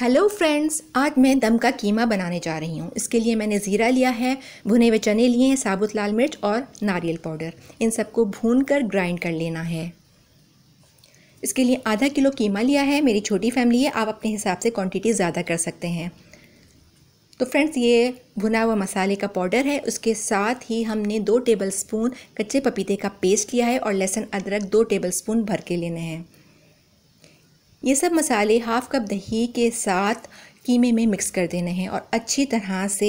Hello friends आज मैं दम का कीमा बनाने जा रही हूँ इसके लिए मैंने ज़ीरा लिया है भुने हुए चने लिए हैं साबुत लाल मिर्च और नारियल पाउडर इन सबको भून कर ग्राइंड कर लेना है इसके लिए आधा किलो कीमा लिया है मेरी छोटी फैमिली है आप अपने हिसाब से क्वांटिटी ज़्यादा कर सकते हैं तो फ्रेंड्स ये भुना हुआ मसाले का पाउडर है उसके साथ ही हमने दो स्पून कच्चे पपीते का पेस्ट लिया है और लहसुन अदरक दो स्पून भर के लेने हैं ये सब मसाले हाफ़ कप दही के साथ कीमे में मिक्स कर देने हैं और अच्छी तरह से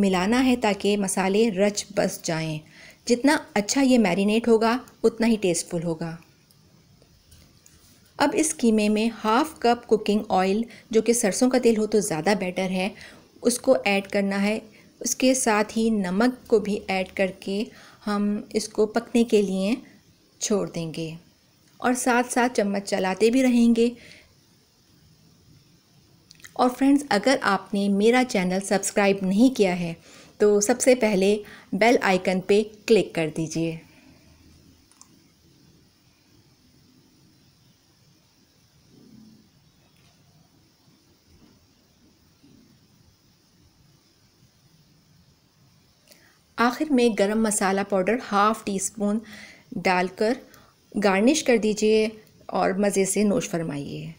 मिलाना है ताकि मसाले रच बस जाएं। जितना अच्छा ये मैरिनेट होगा उतना ही टेस्टफुल होगा अब इस कीमे में हाफ़ कप कुकिंग ऑयल जो कि सरसों का तेल हो तो ज़्यादा बेटर है उसको ऐड करना है उसके साथ ही नमक को भी ऐड करके हम इसको पकने के लिए छोड़ देंगे और साथ साथ चम्मच चलाते भी रहेंगे और फ्रेंड्स अगर आपने मेरा चैनल सब्सक्राइब नहीं किया है तो सबसे पहले बेल आइकन पे क्लिक कर दीजिए आखिर में garam masala powder half teaspoon डालकर गार्निश कर दीजिए और मज़े से नोश फरमाइए